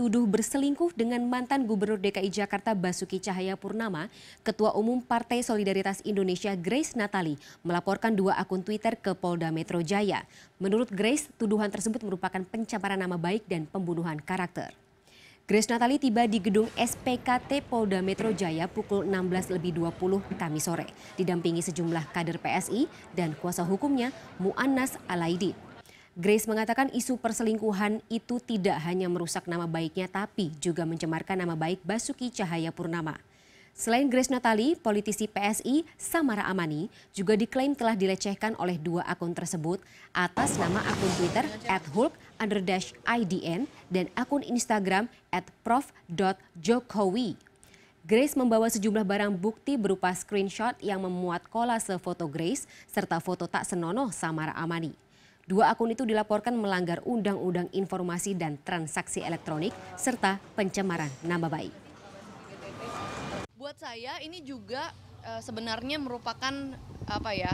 dituduh berselingkuh dengan mantan Gubernur DKI Jakarta Basuki Cahaya Purnama, Ketua Umum Partai Solidaritas Indonesia Grace Natali melaporkan dua akun Twitter ke Polda Metro Jaya. Menurut Grace, tuduhan tersebut merupakan pencemaran nama baik dan pembunuhan karakter. Grace Natali tiba di gedung SPKT Polda Metro Jaya pukul 16.20 Kamis sore, didampingi sejumlah kader PSI dan kuasa hukumnya Muannas Alaidi. Grace mengatakan isu perselingkuhan itu tidak hanya merusak nama baiknya tapi juga mencemarkan nama baik Basuki Cahaya Purnama. Selain Grace Natali, politisi PSI Samara Amani juga diklaim telah dilecehkan oleh dua akun tersebut atas nama akun Twitter at Hulk IDN dan akun Instagram at prof.jokowi. Grace membawa sejumlah barang bukti berupa screenshot yang memuat kolase foto Grace serta foto tak senonoh Samara Amani. Dua akun itu dilaporkan melanggar Undang-Undang Informasi dan Transaksi Elektronik serta pencemaran nama baik. Buat saya ini juga eh, sebenarnya merupakan apa ya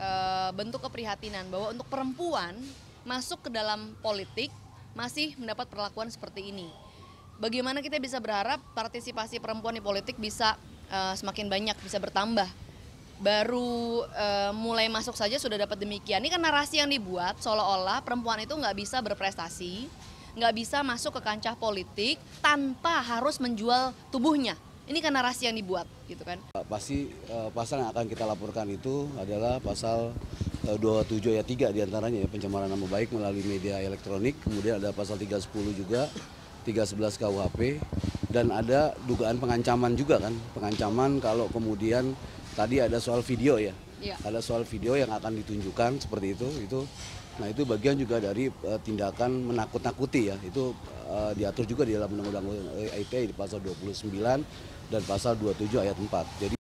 eh, bentuk keprihatinan bahwa untuk perempuan masuk ke dalam politik masih mendapat perlakuan seperti ini. Bagaimana kita bisa berharap partisipasi perempuan di politik bisa eh, semakin banyak, bisa bertambah baru e, mulai masuk saja sudah dapat demikian. Ini kan narasi yang dibuat seolah-olah perempuan itu nggak bisa berprestasi, nggak bisa masuk ke kancah politik tanpa harus menjual tubuhnya. Ini kan narasi yang dibuat, gitu kan? Eh, pasti e, pasal yang akan kita laporkan itu adalah pasal e, 27 ayat 3 diantaranya ya pencemaran nama baik melalui media elektronik. Kemudian ada pasal 310 juga, 311 KUHP, dan ada dugaan pengancaman juga kan, pengancaman kalau kemudian tadi ada soal video ya. ya. Ada soal video yang akan ditunjukkan seperti itu. Itu nah itu bagian juga dari uh, tindakan menakut-nakuti ya. Itu uh, diatur juga di dalam Undang-Undang ITE di pasal 29 dan pasal 27 ayat 4. Jadi